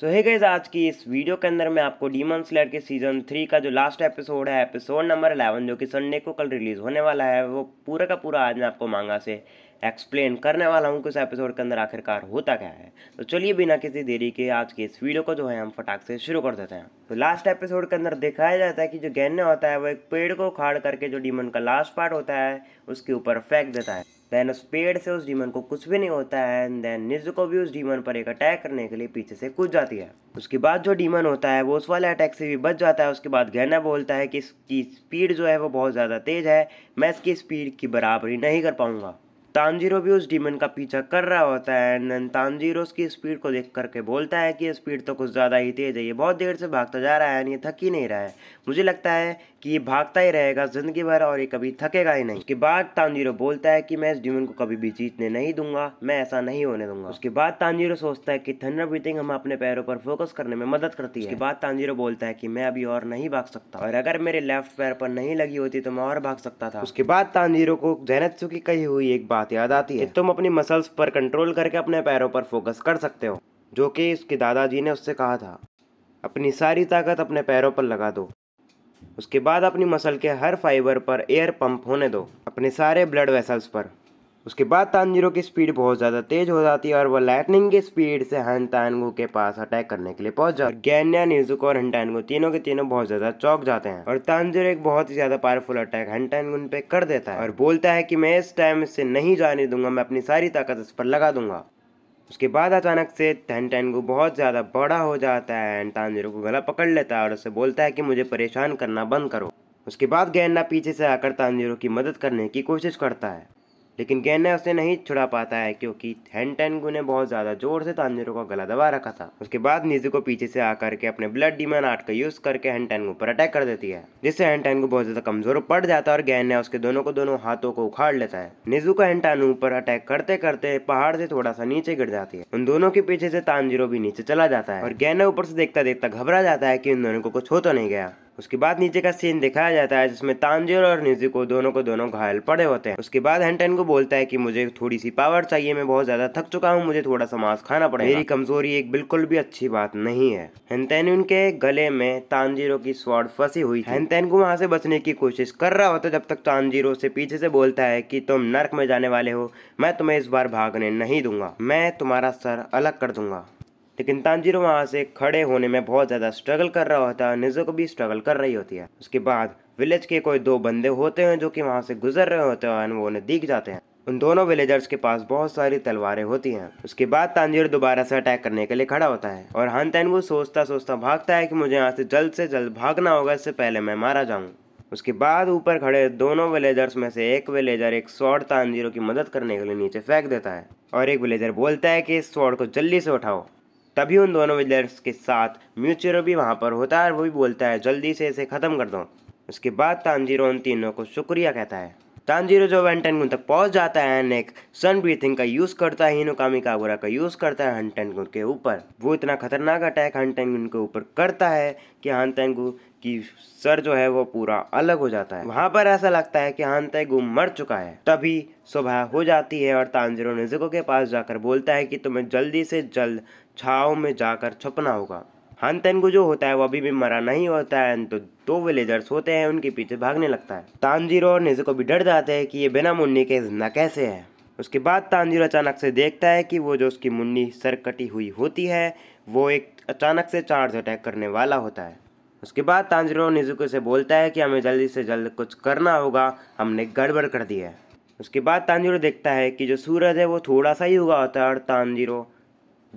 सो है गईज आज की इस वीडियो के अंदर मैं आपको डीमन स्लेयर के सीजन थ्री का जो लास्ट एपिसोड है एपिसोड नंबर अलेवन जो कि संडे को कल रिलीज़ होने वाला है वो पूरा का पूरा आज मैं आपको मांगा से एक्सप्लेन करने वाला हूँ कि उस एपिसोड के अंदर आखिरकार होता क्या है तो चलिए बिना किसी देरी के आज के इस वीडियो को जो है हम फटाक से शुरू कर देते हैं तो लास्ट एपिसोड के अंदर दिखाया जाता है कि जो गहने होता है वो एक पेड़ को उखाड़ करके जो डीमन का लास्ट पार्ट होता है उसके ऊपर फेंक देता है देन उस पेड़ से उस डीमन को कुछ भी नहीं होता है एंड देन निजुको भी उस डीमन पर एक अटैक करने के लिए पीछे से कूद जाती है उसके बाद जो डीमन होता है वो उस वाले अटैक से भी बच जाता है उसके बाद गहना बोलता है कि इसकी स्पीड जो है वो बहुत ज़्यादा तेज़ है मैं इसकी स्पीड की बराबरी नहीं कर पाऊँगा तानजीरो भी उस डीमन का पीछा कर रहा होता है एंड देन तानजीरो उसकी स्पीड को देख करके बोलता है कि स्पीड तो कुछ ज़्यादा ही तेज़ है ये बहुत देर से भागता जा रहा है एंड ये थक ही नहीं रहा है मुझे लगता है कि ये भागता ही रहेगा ज़िंदगी भर और ये कभी थकेगा ही नहीं उसके बाद तानजीरो बोलता है कि मैं इस डीमन को कभी भी जीतने नहीं दूंगा मैं ऐसा नहीं होने दूंगा उसके बाद तानजीरो सोचता है कि थंडर ब्रीथिंग हमें अपने पैरों पर फोकस करने में मदद करती है उसके बाद तानजीरो बोलता है कि मैं अभी और नहीं भाग सकता और अगर मेरे लेफ्ट पैर पर नहीं लगी होती तो मैं और भाग सकता था उसके बाद तानजीरो को जैनत की कही हुई एक बात बात याद आती है तुम अपनी मसल्स पर कंट्रोल करके अपने पैरों पर फोकस कर सकते हो जो कि उसके दादाजी ने उससे कहा था अपनी सारी ताकत अपने पैरों पर लगा दो उसके बाद अपनी मसल के हर फाइबर पर एयर पंप होने दो अपने सारे ब्लड वेसल्स पर उसके बाद तानजीरो की स्पीड बहुत ज़्यादा तेज हो जाती है और वह लाइटनिंग की स्पीड से हंटानगो के पास अटैक करने के लिए पहुंच जाता है गैन्या निजुको और हंटानगो तीनों के तीनों बहुत ज़्यादा चौक जाते हैं और तानजीरो एक बहुत ही ज़्यादा पावरफुल अटैक हंटानगो उन पे कर देता है और बोलता है कि मैं इस टाइम इससे नहीं जाने दूंगा मैं अपनी सारी ताकत इस पर लगा दूंगा उसके बाद अचानक से हंटानगो बहुत ज़्यादा बड़ा हो जाता है एंड तानजीरो को गला पकड़ लेता है और उससे बोलता है कि मुझे परेशान करना बंद करो उसके बाद गैन्ना पीछे से आकर तानजीरो की मदद करने की कोशिश करता है लेकिन गेंदा उसे नहीं छुड़ा पाता है क्योंकि टेंगू ने बहुत ज़्यादा जोर से तांजिरो का गला दबा रखा था उसके बाद निजू को पीछे से आकर के अपने ब्लड डिमन आर्ट का यूज़ करके टेंगू पर अटैक कर देती है जिससे टेंगू बहुत ज़्यादा कमजोर पड़ जाता है और ने उसके दोनों को दोनों हाथों को उखाड़ लेता है निजू का टेंगू पर अटैक करते करते पहाड़ से थोड़ा सा नीचे गिर जाती है उन दोनों के पीछे से तांजिरो भी नीचे चला जाता है और गैन ऊपर से देखता देखता घबरा जाता है की उन दोनों को कुछ हो तो नहीं गया उसके बाद नीचे का सीन दिखाया जाता है जिसमें तांजोर और निजी को दोनों को दोनों घायल पड़े होते हैं उसके बाद हेंटेन को बोलता है कि मुझे थोड़ी सी पावर चाहिए मैं बहुत ज्यादा थक चुका हूँ मुझे थोड़ा सा मांस खाना पड़ेगा मेरी कमजोरी एक बिल्कुल भी अच्छी बात नहीं है हेंतैन उनके गले में तांजीरो की स्वाड फंसी हुई हेंतैन को वहां से बचने की कोशिश कर रहा होता जब तक तांजीरो से पीछे से बोलता है कि तुम नर्क में जाने वाले हो मैं तुम्हें इस बार भागने नहीं दूंगा मैं तुम्हारा सर अलग कर दूंगा लेकिन तांजिरो वहाँ से खड़े होने में बहुत ज़्यादा स्ट्रगल कर रहा होता है निज़ो को भी स्ट्रगल कर रही होती है उसके बाद विलेज के कोई दो बंदे होते हैं जो कि वहाँ से गुजर रहे होते हैं वो उन्हें दिख जाते हैं उन दोनों विलेजर्स के पास बहुत सारी तलवारें होती हैं उसके बाद तांजीर दोबारा से अटैक करने के लिए खड़ा होता है और हन तेनगू सोचता सोचता भागता है कि मुझे यहाँ से जल्द से जल्द भागना होगा इससे पहले मैं मारा जाऊँ उसके बाद ऊपर खड़े दोनों विलेजर्स में से एक विलेजर एक सॉर्ड तानजीरो की मदद करने के लिए नीचे फेंक देता है और एक विलेजर बोलता है कि इस सॉर्ड को जल्दी से उठाओ तभी उन दोनों विलेयर्स के साथ म्यूचुरो भी वहाँ पर होता है और वो भी बोलता है जल्दी से इसे ख़त्म कर दो उसके बाद तानजीरो उन तीनों को शुक्रिया कहता है तानजीरो जो वेंटेन गुन तक पहुंच जाता है एंड एक सन ब्रीथिंग का यूज़ करता है हिनोकामी काबुरा का यूज़ करता है हंटेन के ऊपर वो इतना खतरनाक अटैक हंटेंगु के ऊपर करता है कि हंटेन गुन कि सर जो है वो पूरा अलग हो जाता है वहां पर ऐसा लगता है कि हानते मर चुका है तभी सुबह हो जाती है और तानजीरो निजुको के पास जाकर बोलता है कि तुम्हें जल्दी से जल्द छाव में जाकर छुपना होगा हान तेनगु जो होता है वो अभी भी मरा नहीं होता है तो दो विलेजर्स होते हैं उनके पीछे भागने लगता है तानजीरो और को भी डर जाते हैं कि ये बिना मुन्नी के ना कैसे है उसके बाद तानजीरो अचानक से देखता है कि वो जो उसकी मुन्नी सर कटी हुई होती है वो एक अचानक से चार्ज अटैक करने वाला होता है उसके बाद तांजरो निजुको से बोलता है कि हमें जल्दी से जल्द कुछ करना होगा हमने गड़बड़ कर दी है उसके बाद तांजरो देखता है कि जो सूरज है वो थोड़ा सा ही हुआ होता है और तांजरो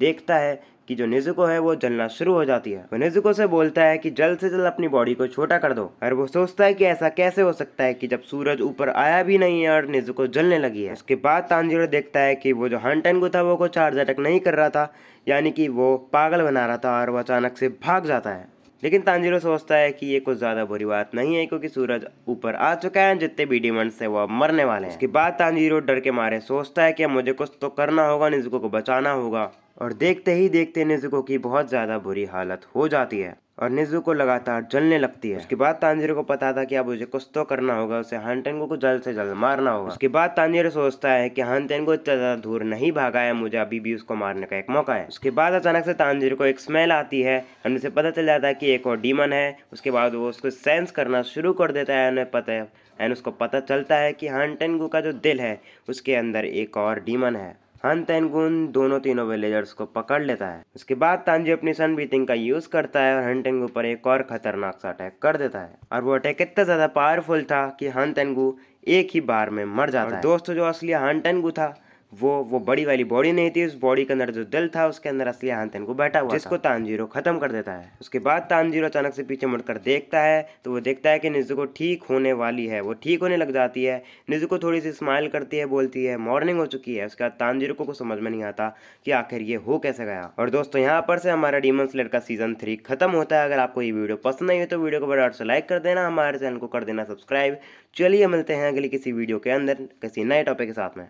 देखता है कि जो निजुको है वो जलना शुरू हो जाती है वो निजुको से बोलता है कि जल्द से जल्द अपनी बॉडी को छोटा कर दो और वो सोचता है कि ऐसा कैसे हो सकता है कि जब सूरज ऊपर आया भी नहीं है और निजुको जलने लगी है उसके बाद तांजिरो देखता है कि वो जो एंड था वो को चार्ज अटक नहीं कर रहा था यानी कि वो पागल बना रहा था और वो अचानक से भाग जाता है लेकिन तांजिरो सोचता है कि ये कुछ ज़्यादा बुरी बात नहीं है क्योंकि सूरज ऊपर आ चुका है जितने भी डिमंड है वो अब मरने वाले हैं उसके बाद तांजिरो डर के मारे सोचता है कि मुझे कुछ तो करना होगा निजुको को बचाना होगा और देखते ही देखते निजुको की बहुत ज़्यादा बुरी हालत हो जाती है और निजुको लगातार जलने लगती है उसके बाद तांजिरो को पता था कि अब मुझे कुछ तो करना होगा उसे हानटेन को जल्द से जल्द मारना होगा उसके बाद तांजिरो सोचता है कि हानटेन को इतना ज़्यादा दूर नहीं भागा है मुझे अभी भी उसको मारने का एक मौका है उसके बाद अचानक से तांजिरो को एक स्मेल आती है हमें उसे पता चल जाता है कि एक और डीमन है उसके बाद वो उसको सेंस करना शुरू कर देता है उन्हें पता है एंड उसको पता चलता है कि हानटेनगू का जो दिल है उसके अंदर एक और डीमन है हन तेन दोनों तीनों विलेजर्स को पकड़ लेता है उसके बाद तांजू अपनी सन बीटिंग का यूज करता है और हंटेंगू पर एक और खतरनाक सा अटैक कर देता है और वो अटैक इतना ज्यादा पावरफुल था कि हन तेनगू एक ही बार में मर जाता है दोस्तों जो असली हन तेनगू था वो वो बड़ी वाली बॉडी नहीं थी उस बॉडी के अंदर जो दिल था उसके अंदर असली हानतेन को बैठा हुआ जिसको तानजीरो खत्म कर देता है उसके बाद तानजीरो अचानक से पीछे मुड़कर देखता है तो वो देखता है कि निजुको ठीक होने वाली है वो ठीक होने लग जाती है निजुको थोड़ी सी स्माइल करती है बोलती है मॉर्निंग हो चुकी है उसके बाद तानजीरो को कुछ समझ में नहीं आता कि आखिर ये हो कैसे गया और दोस्तों यहाँ पर से हमारा डीमन स्लेट का सीजन थ्री खत्म होता है अगर आपको ये वीडियो पसंद आई हो तो वीडियो को बड़ा से लाइक कर देना हमारे चैनल को कर देना सब्सक्राइब चलिए मिलते हैं अगली किसी वीडियो के अंदर किसी नए टॉपिक के साथ में